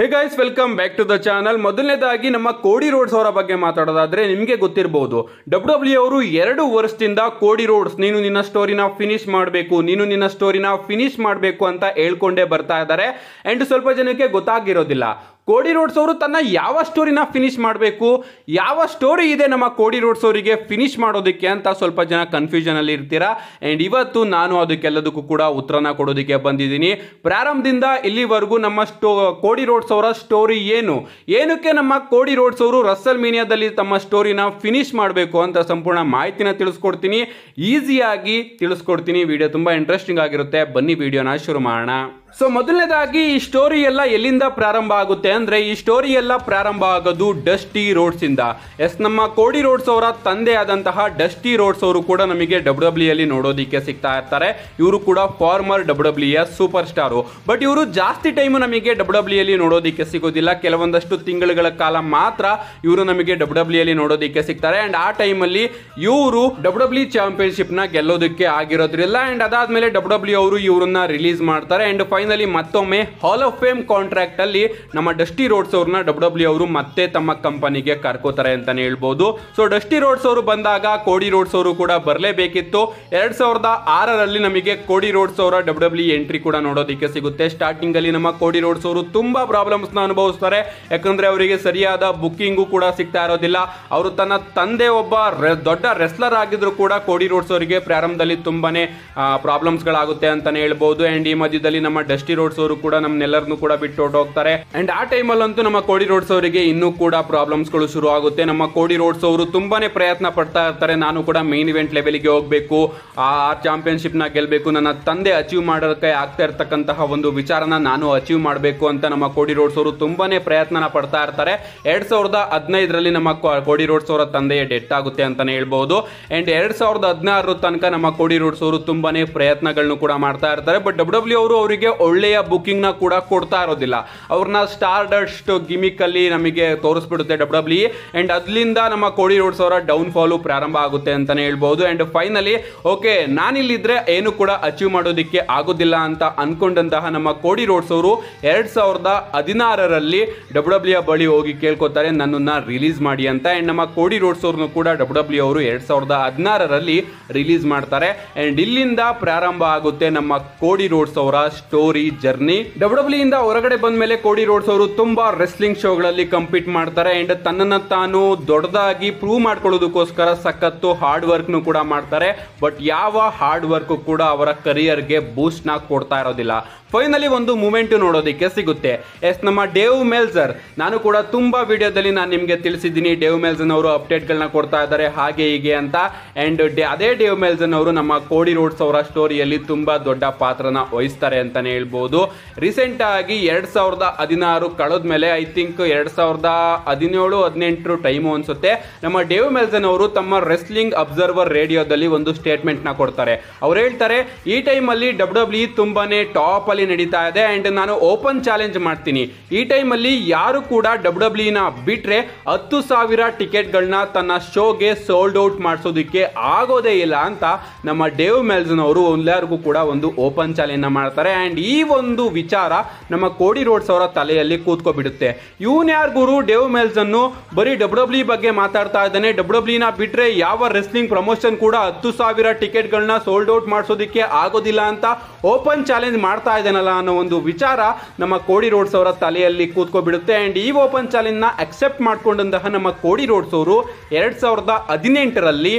hey guys welcome back to the channel ಮೊದಲನೇದಾಗಿ ನಮ್ಮ Cody Rhodes ಅವರ ಬಗ್ಗೆ ಮಾತಾಡೋದಾದ್ರೆ ನಿಮಗೆ ಗೊತ್ತಿರಬಹುದು ಡಬ್ಲ್ಯೂ ಡಬ್ಲ್ಯೂ ಅವರು ಎರಡು ವರ್ಷದಿಂದ ಕೋಡಿ ರೋಡ್ಸ್ ನೀನು ನಿನ್ನ ಸ್ಟೋರಿನ ಫಿನಿಶ್ ಮಾಡಬೇಕು ನೀನು ನಿನ್ನ ಸ್ಟೋರಿನ ಫಿನಿಶ್ ಮಾಡಬೇಕು ಅಂತ ಹೇಳ್ಕೊಂಡೇ ಬರ್ತಾ ಇದ್ದಾರೆ ಆ್ಯಂಡ್ ಸ್ವಲ್ಪ ಜನಕ್ಕೆ ಗೊತ್ತಾಗಿರೋದಿಲ್ಲ ಕೋಡಿ ರೋಡ್ಸ್ ಅವರು ತನ್ನ ಯಾವ ಸ್ಟೋರಿನ ಫಿನಿಶ್ ಮಾಡಬೇಕು ಯಾವ ಸ್ಟೋರಿ ಇದೆ ನಮ್ಮ ಕೋಡಿ ರೋಡ್ಸ್ ಅವರಿಗೆ ಫಿನಿಶ್ ಮಾಡೋದಕ್ಕೆ ಅಂತ ಸ್ವಲ್ಪ ಜನ ಕನ್ಫ್ಯೂಷನಲ್ಲಿ ಇರ್ತೀರಾ ಆ್ಯಂಡ್ ಇವತ್ತು ನಾನು ಅದಕ್ಕೆಲ್ಲದಕ್ಕೂ ಕೂಡ ಉತ್ತರನ ಕೊಡೋದಕ್ಕೆ ಬಂದಿದ್ದೀನಿ ಪ್ರಾರಂಭದಿಂದ ಇಲ್ಲಿವರೆಗೂ ನಮ್ಮ ಸ್ಟೋ ಕೋಡಿ ರೋಡ್ಸ್ ಅವರ ಸ್ಟೋರಿ ಏನು ಏನಕ್ಕೆ ನಮ್ಮ ಕೋಡಿ ರೋಡ್ಸ್ ಅವರು ರಸ್ಸಲ್ ಮೀನಿಯಾದಲ್ಲಿ ತಮ್ಮ ಸ್ಟೋರಿನ ಫಿನಿಶ್ ಮಾಡಬೇಕು ಅಂತ ಸಂಪೂರ್ಣ ಮಾಹಿತಿನ ತಿಳಿಸ್ಕೊಡ್ತೀನಿ ಈಸಿಯಾಗಿ ತಿಳಿಸ್ಕೊಡ್ತೀನಿ ವಿಡಿಯೋ ತುಂಬ ಇಂಟ್ರೆಸ್ಟಿಂಗ್ ಆಗಿರುತ್ತೆ ಬನ್ನಿ ವಿಡಿಯೋನ ಶುರು ಮಾಡೋಣ ಸೊ ಮೊದಲನೇದಾಗಿ ಈ ಸ್ಟೋರಿ ಎಲ್ಲ ಎಲ್ಲಿಂದ ಪ್ರಾರಂಭ ಆಗುತ್ತೆ ಅಂದ್ರೆ ಈ ಸ್ಟೋರಿ ಎಲ್ಲ ಪ್ರಾರಂಭ ಆಗೋದು ಡಸ್ಟಿ ರೋಡ್ಸ್ ಇಂದ ಎಸ್ ನಮ್ಮ ಕೋಡಿ ರೋಡ್ಸ್ ಅವರ ತಂದೆ ಆದಂತಹ ಡಸ್ಟಿ ರೋಡ್ಸ್ ಅವರು ಕೂಡ ನಮಗೆ ಡಬ್ಲ್ಯೂ ಡಬ್ಲ್ಯೂ e ಅಲ್ಲಿ ನೋಡೋದಿಕ್ಕೆ ಸಿಗ್ತಾ ಇರ್ತಾರೆ ಇವರು ಕೂಡ former W W super star but ಇವರು ಜಾಸ್ತಿ ಟೈಮ್ ನಮಗೆ ಡಬ್ಲ್ಯೂ ಡಬ್ಲ್ಯೂ e ಅಲ್ಲಿ ನೋಡೋದಿಕ್ಕೆ ಸಿಗೋದಿಲ್ಲ ಕೆಲವೊಂದಷ್ಟು ತಿಂಗಳುಗಳ ಕಾಲ ಮಾತ್ರ ಇವರು ನಮಗೆ ಡಬ್ಲ್ಯೂ ಡಬ್ಲ್ಯೂ e ಅಲ್ಲಿ ನೋಡೋದಿಕ್ಕೆ ಸಿಗ್ತಾರೆ ಅಂಡ್ ಆ ಟೈಮಲ್ಲಿ ಇವರು ಡಬ್ಲ್ಯೂ ಡಬ್ಲ್ಯೂ ಚಾಂಪಿಯನ್ಶಿಪ್ ನ ಗೆಲ್ಲೋದಕ್ಕೆ ಆಗಿರೋದ್ರಿಲ್ಲ ಅಂಡ್ ಅದಾದ್ಮೇಲೆ ಡಬ್ಲ್ಯೂ ಡಬ್ಲ್ಯೂ ಅವರು ಇವರನ್ನ ರಿಲೀಸ್ ಮಾಡ್ತಾರೆ ಅಂಡ್ ಫೈನ್ ಫೈನಲಿ ಮತ್ತೊಮ್ಮೆ ಹಾಲ್ ಆಫ್ ಫೇಮ್ ಕಾಂಟ್ರಾಕ್ಟ್ ಅಲ್ಲಿ ನಮ್ಮ ಡಸ್ಟಿ ರೋಡ್ಸ್ ಅವ್ರನ್ನ ಡಬ್ಲ್ಯೂ ಡಬ್ಲ್ಯೂ e ಅವರು ಮತ್ತೆ ತಮ್ಮ ಕಂಪನಿಗೆ ಕರ್ಕೋತಾರೆ ಅಂತಾನೆ ಹೇಳ್ಬೋದು ಸೊ ಡಸ್ಟಿ ರೋಡ್ಸ್ ಅವರು ಬಂದಾಗ ಕೋಡಿ ರೋಡ್ಸ್ ಅವರು ಕೂಡ ಬರಲೇಬೇಕಿತ್ತು ಎರಡ್ ಸಾವಿರದ ಆರರಲ್ಲಿ ನಮಗೆ ಕೋಡಿ ರೋಡ್ಸ್ ಅವರ ಡಬ್ಲ್ಯೂ ಡಬ್ಲ್ಯೂ ಎಂಟ್ರಿ ಕೂಡ ನೋಡೋದಕ್ಕೆ ಸಿಗುತ್ತೆ ಸ್ಟಾರ್ಟಿಂಗ್ ಅಲ್ಲಿ ನಮ್ಮ ಕೋಡಿ ರೋಡ್ಸ್ ಅವರು ತುಂಬಾ ಪ್ರಾಬ್ಲಮ್ಸ್ ನ ಅನುಭವಿಸ್ತಾರೆ ಯಾಕಂದ್ರೆ ಅವರಿಗೆ ಸರಿಯಾದ ಬುಕ್ಕಿಂಗು ಕೂಡ ಸಿಗ್ತಾ ಇರೋದಿಲ್ಲ ಅವರು ತನ್ನ ತಂದೆ ಒಬ್ಬ ದೊಡ್ಡ ರೆಸ್ಲರ್ ಆಗಿದ್ರು ಕೂಡ ಕೋಡಿ ರೋಡ್ಸ್ ಅವರಿಗೆ ಪ್ರಾರಂಭದಲ್ಲಿ ತುಂಬಾನೇ ಪ್ರಾಬ್ಲಮ್ಸ್ ಗಳಾಗುತ್ತೆ ಅಂತಾನೆ ಹೇಳ್ಬಹುದು ಅಂಡ್ ಈ ಮಧ್ಯದಲ್ಲಿ ನಮ್ಮ ಡಸ್ಟಿ ರೋಡ್ಸ್ ಅವರು ಕೂಡ ನಮ್ಮನ್ನೆಲ್ಲರನ್ನು ಕೂಡ ಬಿಟ್ಟು ಹೋಗ್ತಾರೆ ಅಂಡ್ ಆ ಟೈಮಲ್ಲಂತೂ ನಮ್ಮ ಕೋಡಿ ರೋಡ್ಸ್ ಅವರಿಗೆ ಇನ್ನೂ ಕೂಡ ಪ್ರಾಬ್ಲಮ್ಸ್ಗಳು ಶುರು ಆಗುತ್ತೆ ನಮ್ಮ ಕೋಡಿ ರೋಡ್ಸ್ ಅವರು ತುಂಬಾನೇ ಪ್ರಯತ್ನ ಪಡ್ತಾ ಇರ್ತಾರೆ ನಾನು ಕೂಡ ಮೇನ್ ಇವೆಂಟ್ ಲೆವೆಲ್ಗೆ ಹೋಗಬೇಕು ಆ ಚಾಂಪಿಯನ್ಶಿಪ್ನ ಗೆಲ್ಲಬೇಕು ನನ್ನ ತಂದೆ ಅಚೀವ್ ಮಾಡೋದಕ್ಕೆ ಆಗ್ತಾ ಇರ್ತಕ್ಕಂತಹ ಒಂದು ವಿಚಾರನ ನಾನು ಅಚೀವ್ ಮಾಡಬೇಕು ಅಂತ ನಮ್ಮ ಕೋಡಿ ರೋಡ್ಸ್ ಅವರು ತುಂಬಾನೇ ಪ್ರಯತ್ನ ಪಡ್ತಾ ಇರ್ತಾರೆ ಎರಡ್ ಸಾವಿರದ ಹದಿನೈದರಲ್ಲಿ ನಮ್ಮ ಕೋಡಿ ರೋಡ್ಸ್ ಅವರ ತಂದೆ ಡೆತ್ ಆಗುತ್ತೆ ಅಂತಾನೆ ಹೇಳ್ಬಹುದು ಅಂಡ್ ಎರಡ್ ಸಾವಿರದ ಹದಿನಾರು ತನಕ ನಮ್ಮ ಕೋಡಿ ರೋಡ್ಸ್ ಅವರು ತುಂಬಾನೇ ಪ್ರಯತ್ನಗಳನ್ನು ಕೂಡ ಮಾಡ್ತಾ ಇರ್ತಾರೆ ಬಟ್ ಡಬ್ಲ್ಯೂ ಡಬ್ಲ್ಯೂ ಅವರು ಅವರಿಗೆ ಒಳ್ಳೆಯ ಬುಕ್ಕಿಂಗ್ನ ಕೂಡ ಕೊಡ್ತಾ ಇರೋದಿಲ್ಲ ಅವ್ರನ್ನ ಸ್ಟಾರ್ ಡಸ್ಟ್ ಗಿಮಿಕಲ್ಲಿ ನಮಗೆ ತೋರಿಸ್ಬಿಡುತ್ತೆ ಡಬ್ಲ್ಯೂ ಡಬ್ಲ್ಯೂ ಆ್ಯಂಡ್ ಅದರಿಂದ ನಮ್ಮ ಕೋಡಿ ರೋಡ್ಸ್ ಅವರ ಡೌನ್ ಫಾಲು ಪ್ರಾರಂಭ ಆಗುತ್ತೆ ಅಂತಲೇ ಹೇಳ್ಬೋದು ಆ್ಯಂಡ್ ಫೈನಲಿ ಓಕೆ ನಾನಿಲ್ಲಿದ್ದರೆ ಏನು ಕೂಡ ಅಚೀವ್ ಮಾಡೋದಕ್ಕೆ ಆಗೋದಿಲ್ಲ ಅಂತ ಅಂದ್ಕೊಂಡಂತಹ ನಮ್ಮ ಕೋಡಿ ರೋಡ್ಸ್ ಅವರು ಎರಡು ಸಾವಿರದ ಹದಿನಾರರಲ್ಲಿ ಡಬ್ಲ್ಯೂ e ಬಳಿ ಹೋಗಿ ಕೇಳ್ಕೊತಾರೆ ನನ್ನನ್ನು ರಿಲೀಸ್ ಮಾಡಿ ಅಂತ ಆ್ಯಂಡ್ ನಮ್ಮ ಕೋಡಿ ರೋಡ್ಸ್ ಅವ್ರನ್ನೂ ಕೂಡ ಡಬ್ಲ್ಯೂ ಡಬ್ಲ್ಯೂ e ಅವರು ಎರಡು ಸಾವಿರದ ಹದಿನಾರರಲ್ಲಿ ರಿಲೀಸ್ ಮಾಡ್ತಾರೆ ಆ್ಯಂಡ್ ಇಲ್ಲಿಂದ ಪ್ರಾರಂಭ ಆಗುತ್ತೆ ನಮ್ಮ ಕೋಡಿ ರೋಡ್ಸ್ ಅವರ ಸ್ಟೋ ಓರಿ ಜರ್ನಿ ಡಬ್ಲ್ಯೂ e ಇಂದ ಹೊರಗಡೆ ಬಂದ ಮೇಲೆ ಕೋಡಿ ರೋಡ್ಸ್ ಅವರು ತುಂಬಾ ರೆಸ್ಲಿಂಗ್ ಶೋಗಳಲ್ಲಿ ಕಂಪೀಟ್ ಮಾಡ್ತಾರೆ ಅಂಡ್ ತನ್ನನ್ನ ತಾನು ದೊಡ್ಡದಾಗಿ ಪ್ರೂವ್ ಮಾಡ್ಕೊಳ್ಳೋದಕ್ಕೋಸ್ಕರ ಸಖತ್ತು ಹಾರ್ಡ್ ವರ್ಕ್ ನು ಕೂಡ ಮಾಡ್ತಾರೆ ಬಟ್ ಯಾವ ಹಾರ್ಡ್ ವರ್ಕ್ ಕೂಡ ಅವರ ಗೆ ಬೂಸ್ಟ್ ನ ಕೊಡ್ತಾ ಇರೋದಿಲ್ಲ ಫೈನಲಿ ಒಂದು ಮೂಮೆಂಟ್ ನೋಡೋದಕ್ಕೆ ಸಿಗುತ್ತೆ ಎಸ್ ನಮ್ಮ ಡೇವ್ ಮೇಲ್ಸರ್ ನಾನು ಕೂಡ ತುಂಬಾ ವಿಡಿಯೋದಲ್ಲಿ ನಾನು ನಿಮಗೆ ತಿಳಿಸಿದ್ದೀನಿ ಡೇವ್ ಮೇಲ್ಸನ್ ಅವರು ಅಪ್ಡೇಟ್ ಗಳನ್ನ ಕೊಡ್ತಾ ಇದ್ದಾರೆ ಹಾಗೆ ಹೀಗೆ ಅಂತ ಅಂಡ್ ಅದೇ ಡೇವ್ ಮೇಲ್ಸನ್ ಅವರು ನಮ್ಮ ಕೋಡಿ ರೋಡ್ಸ್ ಅವರ ಸ್ಟೋರಿಯಲ್ಲಿ ತುಂಬಾ ದೊಡ್ಡ ಪಾತ್ರನ ವಹಿಸ್ತಾರೆ ಅಂತಾನೆ ಹೇಳ್ಬೋದು ರೀಸೆಂಟ್ ಆಗಿ ಎರಡು ಸಾವಿರದ ಹದಿನಾರು ಕಳೆದ ಮೇಲೆ ಐ ಥಿಂಕ್ ಎರಡ್ ಸಾವಿರದ ಹದಿನೇಳು ಹದಿನೆಂಟು ಟೈಮು ಅನ್ಸುತ್ತೆ ನಮ್ಮ ಡೇವ್ ಮೆಲ್ಸನ್ ಅವರು ತಮ್ಮ ರೆಸ್ಲಿಂಗ್ ಅಬ್ಸರ್ವರ್ ರೇಡಿಯೋದಲ್ಲಿ ಒಂದು ಸ್ಟೇಟ್ಮೆಂಟ್ನ ಕೊಡ್ತಾರೆ ಅವ್ರು ಹೇಳ್ತಾರೆ ಈ ಟೈಮಲ್ಲಿ ಡಬ್ಲ್ಯೂ e ತುಂಬಾನೇ ಟಾಪ್ ಅಲ್ಲಿ ನಡೀತಾ ಇದೆ ಅಂಡ್ ನಾನು ಓಪನ್ ಚಾಲೆಂಜ್ ಮಾಡ್ತೀನಿ ಈ ಟೈಮಲ್ಲಿ ಯಾರು ಕೂಡ ಡಬ್ಲ್ಯೂ ಡಬ್ಲ್ಯೂನ e ಬಿಟ್ರೆ ಹತ್ತು ಸಾವಿರ ಟಿಕೆಟ್ಗಳನ್ನ ತನ್ನ ಶೋಗೆ ಸೋಲ್ಡ್ ಔಟ್ ಮಾಡಿಸೋದಕ್ಕೆ ಆಗೋದೇ ಇಲ್ಲ ಅಂತ ನಮ್ಮ ಡೇವ್ ಮೆಲ್ಸನ್ ಅವರು ಎಲ್ಲರಿಗೂ ಕೂಡ ಒಂದು ಓಪನ್ ಚಾಲೆಂಜ್ ಮಾಡ್ತಾರೆ ಅಂಡ್ ಈ ಒಂದು ವಿಚಾರ ನಮ್ಮ ಕೋಡಿ ರೋಡ್ಸ್ ಅವರ ತಲೆಯಲ್ಲಿ ಕೂತ್ಕೊಬಿಡುತ್ತೆ ಇವನ್ ಯಾರ್ ಗುರು ಡೇವ್ ಅನ್ನು ಬರೀ ಡಬ್ಲ್ಯೂ e ಬಗ್ಗೆ ಮಾತಾಡ್ತಾ ಇದ್ದಾನೆ ಡಬ್ಲ್ಯೂ e ನ ಬಿಟ್ಟರೆ ಯಾವ ರೆಸ್ಲಿಂಗ್ ಪ್ರಮೋಷನ್ ಕೂಡ ಹತ್ತು ಸಾವಿರ ಟಿಕೆಟ್ಗಳನ್ನ ಸೋಲ್ಡ್ ಔಟ್ ಮಾಡಿಸೋದಕ್ಕೆ ಆಗೋದಿಲ್ಲ ಅಂತ ಓಪನ್ ಚಾಲೆಂಜ್ ಮಾಡ್ತಾ ಇದ್ದಾನಲ್ಲ ಅನ್ನೋ ಒಂದು ವಿಚಾರ ನಮ್ಮ ಕೋಡಿ ರೋಡ್ಸ್ ಅವರ ತಲೆಯಲ್ಲಿ ಕೂತ್ಕೊಬಿಡುತ್ತೆ ಅಂಡ್ ಈ ಓಪನ್ ನ ಅಕ್ಸೆಪ್ಟ್ ಮಾಡ್ಕೊಂಡಂತಹ ನಮ್ಮ ಕೋಡಿ ರೋಡ್ಸ್ ಅವರು ಎರಡು ಸಾವಿರದ ಹದಿನೆಂಟರಲ್ಲಿ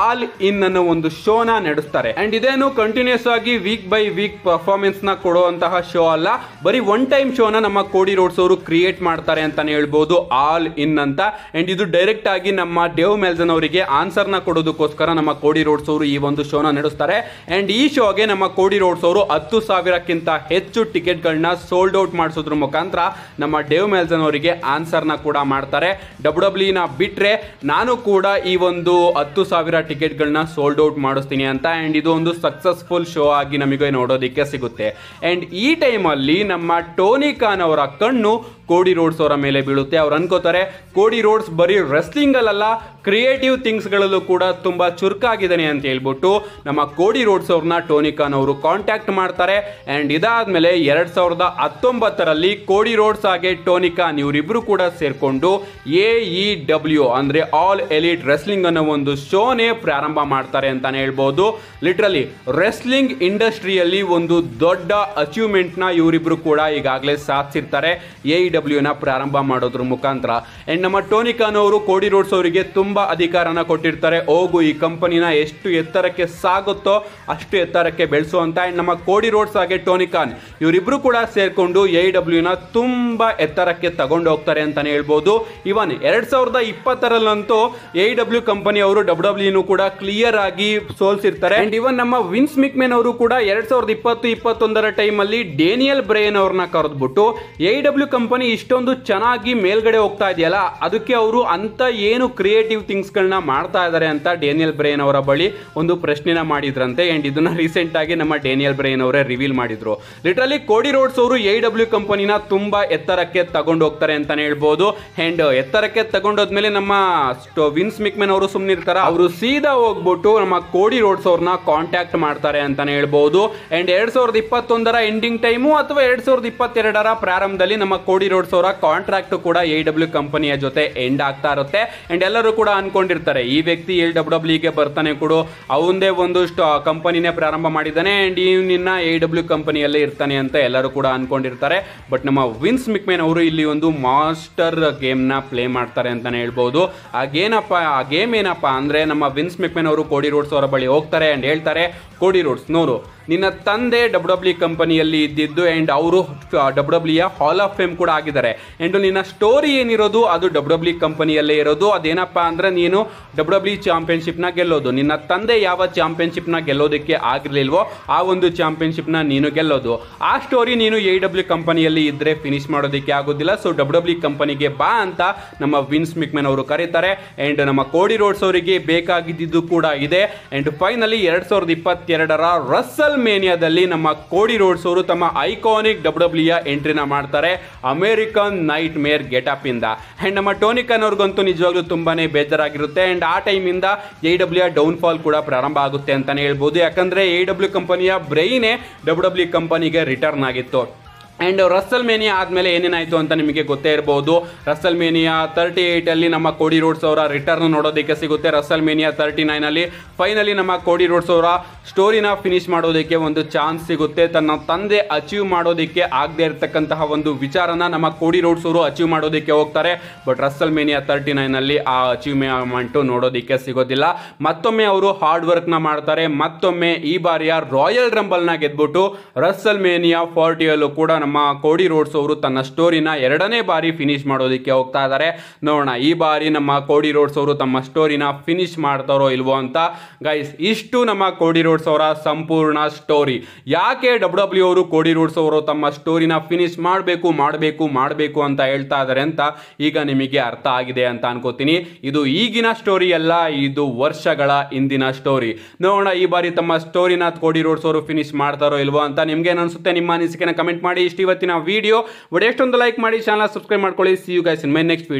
ಆಲ್ ಇನ್ ಅನ್ನೋ ಒಂದು ಶೋನ ನಡೆಸ್ತಾರೆ ಅಂಡ್ ಇದೇನು ಕಂಟಿನ್ಯೂಸ್ ಆಗಿ ವೀಕ್ ಬೈ ವೀಕ್ ಪರ್ಫಾರ್ಮೆನ್ಸ್ ನ ಕೊಡುವಂತಹ ಶೋ ಅಲ್ಲ ಬರೀ ಒನ್ ಟೈಮ್ ಶೋನ ನಮ್ಮ ಕೋಡಿ ರೋಡ್ಸ್ ಅವರು ಕ್ರಿಯೇಟ್ ಮಾಡ್ತಾರೆ ಅಂತಾನೆ ಹೇಳ್ಬೋದು ಆಲ್ ಇನ್ ಅಂತ ಅಂಡ್ ಇದು ಡೈರೆಕ್ಟ್ ಆಗಿ ನಮ್ಮ ಡೇವ್ ಮೆಲ್ಸನ್ ಅವರಿಗೆ ಆನ್ಸರ್ ನ ಕೊಡೋದಕ್ಕೋಸ್ಕರ ನಮ್ಮ ಕೋಡಿ ರೋಡ್ಸ್ ಅವರು ಈ ಒಂದು ಶೋನ ನಡೆಸ್ತಾರೆ ಅಂಡ್ ಈ ಶೋಗೆ ನಮ್ಮ ಕೋಡಿ ರೋಡ್ಸ್ ಅವರು ಹತ್ತು ಸಾವಿರಕ್ಕಿಂತ ಹೆಚ್ಚು ಟಿಕೆಟ್ ಗಳನ್ನ ಸೋಲ್ಡ್ ಔಟ್ ಮಾಡಿಸೋದ್ರ ಮುಖಾಂತರ ನಮ್ಮ ಡೇವ್ ಮೆಲ್ಸನ್ ಅವರಿಗೆ ಆನ್ಸರ್ ನ ಕೂಡ ಮಾಡ್ತಾರೆ ಡಬ್ಲ್ಯೂ e ನ ಬಿಟ್ರೆ ನಾನು ಕೂಡ ಈ ಒಂದು ಹತ್ತು ಸಾವಿರ ಸಾವಿರ ಟಿಕೆಟ್ಗಳನ್ನ ಸೋಲ್ಡ್ ಔಟ್ ಮಾಡಿಸ್ತೀನಿ ಅಂತ ಆ್ಯಂಡ್ ಇದು ಒಂದು ಸಕ್ಸಸ್ಫುಲ್ ಶೋ ಆಗಿ ನಮಗೆ ನೋಡೋದಕ್ಕೆ ಸಿಗುತ್ತೆ ಆ್ಯಂಡ್ ಈ ಟೈಮಲ್ಲಿ ನಮ್ಮ ಟೋನಿ ಖಾನ್ ಅವರ ಕಣ್ಣು ಕೋಡಿ ರೋಡ್ಸ್ ಅವರ ಮೇಲೆ ಬೀಳುತ್ತೆ ಅವ್ರು ಅನ್ಕೋತಾರೆ ಕೋಡಿ ರೋಡ್ಸ್ ಬರೀ ರೆಸ್ಲಿಂಗ್ ಅಲ್ಲ ಕ್ರಿಯೇಟಿವ್ ಥಿಂಗ್ಸ್ ಗಳಲ್ಲೂ ಕೂಡ ತುಂಬಾ ಚುರುಕಾಗಿದ್ದಾನೆ ಅಂತ ಹೇಳ್ಬಿಟ್ಟು ನಮ್ಮ ಕೋಡಿ ರೋಡ್ಸ್ ಅವ್ರನ್ನ ಟೋನಿಕಾನ್ ಅವರು ಕಾಂಟ್ಯಾಕ್ಟ್ ಮಾಡ್ತಾರೆ ಅಂಡ್ ಇದಾದ್ಮೇಲೆ ಎರಡ್ ಸಾವಿರದ ಹತ್ತೊಂಬತ್ತರಲ್ಲಿ ಕೋಡಿ ರೋಡ್ಸ್ ಹಾಗೆ ಟೋನಿಕಾನ್ ಇವರಿಬ್ರು ಕೂಡ ಸೇರಿಕೊಂಡು ಎ ಇ e ಡಬ್ಲ್ಯೂ ಅಂದ್ರೆ ಆಲ್ ಎಲಿಟ್ ರೆಸ್ಲಿಂಗ್ ಅನ್ನೋ ಒಂದು ಶೋನೇ ಪ್ರಾರಂಭ ಮಾಡ್ತಾರೆ ಅಂತಾನೆ ಹೇಳ್ಬಹುದು ಲಿಟ್ರಲಿ ರೆಸ್ಲಿಂಗ್ ಇಂಡಸ್ಟ್ರಿಯಲ್ಲಿ ಒಂದು ದೊಡ್ಡ ಅಚೀವ್ಮೆಂಟ್ ನ ಇವರಿಬ್ಬರು ಕೂಡ ಈಗಾಗಲೇ ಸಾಧಿಸಿರ್ತಾರೆ ಎ ನ ಪ್ರಾರಂಭ ಮಾಡೋದ್ರ ಮುಖಾಂತರ ಅಂಡ್ ನಮ್ಮ ಟೋನಿಕಾನ್ ಅವರು ಕೋಡಿ ರೋಡ್ಸ್ ಅವರಿಗೆ ತುಂಬಾ ಅಧಿಕಾರನ ಕೊಟ್ಟಿರ್ತಾರೆ ಹೋಗು ಈ ಕಂಪನಿನ ಎಷ್ಟು ಎತ್ತರಕ್ಕೆ ಸಾಗುತ್ತೋ ಅಷ್ಟು ಎತ್ತರಕ್ಕೆ ಬೆಳೆಸುವಂತ ಅಂಡ್ ನಮ್ಮ ಕೋಡಿ ರೋಡ್ಸ್ ಹಾಗೆ ಟೋನಿಕಾನ್ ಇವರಿಬ್ಬರು ಕೂಡ ಸೇರ್ಕೊಂಡು ಎ ಡಬ್ಲ್ಯೂನ ತುಂಬಾ ಎತ್ತರಕ್ಕೆ ತಗೊಂಡು ಹೋಗ್ತಾರೆ ಅಂತಾನೆ ಹೇಳ್ಬೋದು ಇವನ್ ಎರಡ್ ಸಾವಿರದ ಇಪ್ಪತ್ತರಲ್ಲಂತೂ ಎ ಡಬ್ಲ್ಯೂ ಕಂಪನಿ ಅವರು ಡಬ್ಲ್ಯೂ ಕೂಡ ಕ್ಲಿಯರ್ ಆಗಿ ಸೋಲ್ಸಿರ್ತಾರೆ ಅಂಡ್ ಇವನ್ ನಮ್ಮ ವಿನ್ಸ್ ಮಿಕ್ಮೆನ್ ಅವರು ಕೂಡ ಎರಡ್ ಸಾವಿರದ ಇಪ್ಪತ್ತು ಇಪ್ಪತ್ತೊಂದರ ಟೈಮಲ್ಲಿ ಡೇನಿಯಲ್ ಬ್ರೇನ್ ಅವ್ರನ್ನ ಕರೆದ್ಬಿಟ್ಟು ಎ ಡಬ್ಲ್ಯೂ ಕಂಪನಿ ಕಂಪನಿ ಇಷ್ಟೊಂದು ಚೆನ್ನಾಗಿ ಮೇಲ್ಗಡೆ ಹೋಗ್ತಾ ಇದೆಯಲ್ಲ ಅದಕ್ಕೆ ಅವರು ಅಂತ ಏನು ಕ್ರಿಯೇಟಿವ್ ಥಿಂಗ್ಸ್ಗಳನ್ನ ಮಾಡ್ತಾ ಇದ್ದಾರೆ ಅಂತ ಡೇನಿಯಲ್ ಬ್ರೇನ್ ಅವರ ಬಳಿ ಒಂದು ಪ್ರಶ್ನೆನ ಮಾಡಿದ್ರಂತೆ ಇದನ್ನ ರೀಸೆಂಟ್ ಆಗಿ ನಮ್ಮ ಡೇನಿಯಲ್ ಬ್ರೇನ್ ಅವರೇ ರಿವೀಲ್ ಮಾಡಿದ್ರು ಲಿಟ್ರಲಿ ಕೋಡಿ ರೋಡ್ಸ್ ಅವರು ಎ ಡಬ್ಲ್ಯೂ ಕಂಪನಿನ ತುಂಬಾ ಎತ್ತರಕ್ಕೆ ತಗೊಂಡು ಹೋಗ್ತಾರೆ ಅಂತಾನೆ ಹೇಳ್ಬೋದು ಅಂಡ್ ಎತ್ತರಕ್ಕೆ ತಗೊಂಡೋದ್ಮೇಲೆ ನಮ್ಮ ವಿನ್ಸ್ ಮಿಕ್ಮೆನ್ ಅವರು ಸುಮ್ಮನೆ ಅವರು ಸೀದಾ ಹೋಗ್ಬಿಟ್ಟು ನಮ್ಮ ಕೋಡಿ ರೋಡ್ಸ್ ಅವ್ರನ್ನ ಕಾಂಟ್ಯಾಕ್ಟ್ ಮಾಡ್ತಾರೆ ಅಂತಾನೆ ಹೇಳ್ಬೋದು ಅಂಡ್ ಎರಡ್ ಸಾವಿರದ ಇಪ್ಪತ್ತೊಂದರ ಎಂಡಿಂಗ್ ಟೈಮು ಅಥವಾ ಎರಡ್ ಸಾವಿರದ ಇಪ್ಪತ್ತೆರಡರ ಪ್ರಾರಂಭದಲ್ಲಿ ನಮ್ಮ ಕೋಡಿ ರೋಡ್ಸ್ ಅವರ ಕಾಂಟ್ರಾಕ್ಟ್ ಕೂಡ ಎ ಡಬ್ಲ್ಯೂ ಕಂಪನಿಯ ಜೊತೆ ಎಂಡ್ ಆಗ್ತಾ ಇರುತ್ತೆ ಅಂಡ್ ಎಲ್ಲರೂ ಕೂಡ ಅನ್ಕೊಂಡಿರ್ತಾರೆ ಈ ವ್ಯಕ್ತಿ ಎಲ್ ಡಬ್ಲ್ಯೂ ಬರ್ತಾನೆ ಕೊಡು ಅವಂದೇ ಒಂದು ಕಂಪನಿನೇ ಪ್ರಾರಂಭ ಮಾಡಿದ್ದಾನೆ ಅಂಡ್ ಇವನಿನ್ನ ಎ ಡಬ್ಲ್ಯೂ ಕಂಪನಿಯಲ್ಲೇ ಇರ್ತಾನೆ ಅಂತ ಎಲ್ಲರೂ ಕೂಡ ಅನ್ಕೊಂಡಿರ್ತಾರೆ ಬಟ್ ನಮ್ಮ ವಿನ್ಸ್ ಮಿಕ್ಮೆನ್ ಅವರು ಇಲ್ಲಿ ಒಂದು ಮಾಸ್ಟರ್ ಗೇಮ್ನ ಪ್ಲೇ ಮಾಡ್ತಾರೆ ಅಂತಲೇ ಹೇಳ್ಬೋದು ಆಗೇನಪ್ಪ ಆ ಗೇಮ್ ಏನಪ್ಪ ಅಂದ್ರೆ ನಮ್ಮ ವಿನ್ಸ್ ಮಿಕ್ಮೇನ್ ಅವರು ಕೋಡಿ ರೋಡ್ಸ್ ಅವರ ಬಳಿ ಹೋಗ್ತಾರೆ ಅಂಡ್ ಹೇಳ್ತಾರೆ ಕೋಡಿ ರೋಡ್ಸ್ ನೋರು ನಿನ್ನ ತಂದೆ ಡಬ್ಲ್ಯೂ ಡಬ್ಲ್ಯೂ e ಕಂಪನಿಯಲ್ಲಿ ಇದ್ದಿದ್ದು ಆ್ಯಂಡ್ ಅವರು ಡಬ್ಲ್ಯೂ e ಯ ಹಾಲ್ ಆಫ್ ಫೇಮ್ ಕೂಡ ಆಗಿದ್ದಾರೆ ಆ್ಯಂಡ್ ನಿನ್ನ ಸ್ಟೋರಿ ಏನಿರೋದು ಅದು ಡಬ್ಲ್ಯೂ ಡಬ್ಲ್ಯೂ e ಕಂಪನಿಯಲ್ಲೇ ಇರೋದು ಅದೇನಪ್ಪ ಅಂದರೆ ನೀನು ಡಬ್ಲ್ಯೂ ಡಬ್ಲ್ಯೂ ಚಾಂಪಿಯನ್ಶಿಪ್ನ ಗೆಲ್ಲೋದು ನಿನ್ನ ತಂದೆ ಯಾವ ಚಾಂಪಿಯನ್ಶಿಪ್ನ ಗೆಲ್ಲೋದಕ್ಕೆ ಆಗಿರಲಿಲ್ವೋ ಆ ಒಂದು ಚಾಂಪಿಯನ್ಶಿಪ್ನ ನೀನು ಗೆಲ್ಲೋದು ಆ ಸ್ಟೋರಿ ನೀನು ಎ ಡಬ್ಲ್ಯೂ ಕಂಪನಿಯಲ್ಲಿ ಇದ್ದರೆ ಫಿನಿಶ್ ಮಾಡೋದಕ್ಕೆ ಆಗೋದಿಲ್ಲ ಸೊ ಡಬ್ಲ್ಯೂ ಡಬ್ಲ್ಯೂ ಕಂಪನಿಗೆ ಬಾ ಅಂತ ನಮ್ಮ ವಿನ್ಸ್ ಮಿಕ್ಮೆನ್ ಅವರು ಕರೀತಾರೆ ಆ್ಯಂಡ್ ನಮ್ಮ ಕೋಡಿ ರೋಡ್ಸ್ ಅವರಿಗೆ ಬೇಕಾಗಿದ್ದು ಕೂಡ ಇದೆ ಆ್ಯಂಡ್ ಫೈನಲಿ ಎರಡು ಸಾವಿರದ ಇಪ್ಪತ್ತೆರಡರ ರಸ್ಸಲ್ ಮೇನಿಯಾದಲ್ಲಿ ನಮ್ಮ ಕೋಡಿ ರೋಡ್ಸ್ ಅವರು ತಮ್ಮ ಐಕಾನಿಕ್ ಡಬ್ಲ್ಯೂ ಡಬ್ಲ್ಯೂಯ ಎಂಟ್ರಿನ ಮಾಡ್ತಾರೆ ಅಮೇರಿಕನ್ ನೈಟ್ ಮೇರ್ ಅಪ್ ಇಂದ ಅಂಡ್ ನಮ್ಮ ಟೋನಿಕನ್ ಅವ್ರಿಗಂತೂ ನಿಜವಾಗ್ಲೂ ತುಂಬಾನೇ ಬೇಜಾರಾಗಿರುತ್ತೆ ಅಂಡ್ ಆ ಟೈಮಿಂದ ಎ ಡಬ್ಲ್ಯೂ ಡೌನ್ ಫಾಲ್ ಕೂಡ ಪ್ರಾರಂಭ ಆಗುತ್ತೆ ಅಂತಾನೆ ಹೇಳ್ಬೋದು ಯಾಕಂದ್ರೆ ಎ ಡಬ್ಲ್ಯೂ ಕಂಪನಿಯ ಬ್ರೈನೇ ಡಬ್ಲ್ಯೂ ಡಬ್ಲ್ಯೂ ಕಂಪನಿಗೆ ರಿಟರ್ನ್ ಆಗಿತ್ತು ಆ್ಯಂಡ್ ರಸ್ಸಲ್ ಮೇನಿಯಾ ಆದಮೇಲೆ ಏನೇನಾಯಿತು ಅಂತ ನಿಮಗೆ ಗೊತ್ತೇ ಇರ್ಬೋದು ರಸ್ಸಲ್ ಮೇನಿಯಾ ತರ್ಟಿ ಏಯ್ಟಲ್ಲಿ ನಮ್ಮ ಕೋಡಿ ರೋಡ್ಸ್ ಅವರ ರಿಟರ್ನ್ ನೋಡೋದಕ್ಕೆ ಸಿಗುತ್ತೆ ರಸ್ಸಲ್ ಮೇನಿಯಾ ತರ್ಟಿ ನೈನಲ್ಲಿ ಫೈನಲಿ ನಮ್ಮ ಕೋಡಿ ರೋಡ್ಸ್ ಅವರ ಸ್ಟೋರಿನ ಫಿನಿಶ್ ಮಾಡೋದಕ್ಕೆ ಒಂದು ಚಾನ್ಸ್ ಸಿಗುತ್ತೆ ತನ್ನ ತಂದೆ ಅಚೀವ್ ಮಾಡೋದಕ್ಕೆ ಆಗದೆ ಇರತಕ್ಕಂತಹ ಒಂದು ವಿಚಾರನ ನಮ್ಮ ಕೋಡಿ ರೋಡ್ಸ್ ಅವರು ಅಚೀವ್ ಮಾಡೋದಕ್ಕೆ ಹೋಗ್ತಾರೆ ಬಟ್ ರಸ್ಸಲ್ ಮೇನಿಯಾ ತರ್ಟಿ ನೈನಲ್ಲಿ ಆ ಅಚೀವ್ಮೆಂಟು ನೋಡೋದಕ್ಕೆ ಸಿಗೋದಿಲ್ಲ ಮತ್ತೊಮ್ಮೆ ಅವರು ಹಾರ್ಡ್ ವರ್ಕ್ನ ಮಾಡ್ತಾರೆ ಮತ್ತೊಮ್ಮೆ ಈ ಬಾರಿಯ ರಾಯಲ್ ರಂಬಲ್ನ ಗೆದ್ಬಿಟ್ಟು ರಸ್ಸಲ್ ಮೇನಿಯಾ ಫಾರ್ಟಿಯಲ್ಲೂ ಕೂಡ ನಮ್ಮ ನಮ್ಮ ಕೋಡಿ ರೋಡ್ಸ್ ಅವರು ತನ್ನ ಸ್ಟೋರಿನ ಎರಡನೇ ಬಾರಿ ಫಿನಿಶ್ ಮಾಡೋದಕ್ಕೆ ಹೋಗ್ತಾ ಇದ್ದಾರೆ ನೋಡೋಣ ಈ ಬಾರಿ ನಮ್ಮ ಕೋಡಿ ರೋಡ್ಸ್ ಅವರು ತಮ್ಮ ಸ್ಟೋರಿನ ಫಿನಿಶ್ ಮಾಡ್ತಾರೋ ಇಲ್ವೋ ಅಂತ ಗೈಸ್ ಇಷ್ಟು ನಮ್ಮ ಕೋಡಿ ರೋಡ್ಸ್ ಅವರ ಸಂಪೂರ್ಣ ಸ್ಟೋರಿ ಯಾಕೆ ಡಬ್ಲ್ಯೂ ಡಬ್ಲ್ಯೂ ಅವರು ಕೋಡಿ ರೋಡ್ಸ್ ಅವರು ತಮ್ಮ ಸ್ಟೋರಿನ ಫಿನಿಶ್ ಮಾಡಬೇಕು ಮಾಡಬೇಕು ಮಾಡಬೇಕು ಅಂತ ಹೇಳ್ತಾ ಇದ್ದಾರೆ ಅಂತ ಈಗ ನಿಮಗೆ ಅರ್ಥ ಆಗಿದೆ ಅಂತ ಅನ್ಕೋತೀನಿ ಇದು ಈಗಿನ ಸ್ಟೋರಿ ಅಲ್ಲ ಇದು ವರ್ಷಗಳ ಹಿಂದಿನ ಸ್ಟೋರಿ ನೋಡೋಣ ಈ ಬಾರಿ ತಮ್ಮ ಸ್ಟೋರಿನ ಕೋಡಿ ರೋಡ್ಸ್ ಅವರು ಫಿನಿಶ್ ಮಾಡ್ತಾರೋ ಇಲ್ವೋ ಅಂತ ನಿಮ್ಗೆ ಅನಿಸುತ್ತೆ ನಿಮ್ಮ ಅನಿಸಿಕೆನ ಕಮೆಂಟ್ ಮಾಡಿ ಇವತ್ತಿನ ವಿಡಿಯೋ ಬಡೇಷ್ಟೊಂದು ಲೈಕ್ ಮಾಡಿ ಚಾನೆಲ್ ಸಬ್ಸ್ಕ್ರೈಬ್ ಮಾಡ್ಕೊಳ್ಳಿ see you guys in my next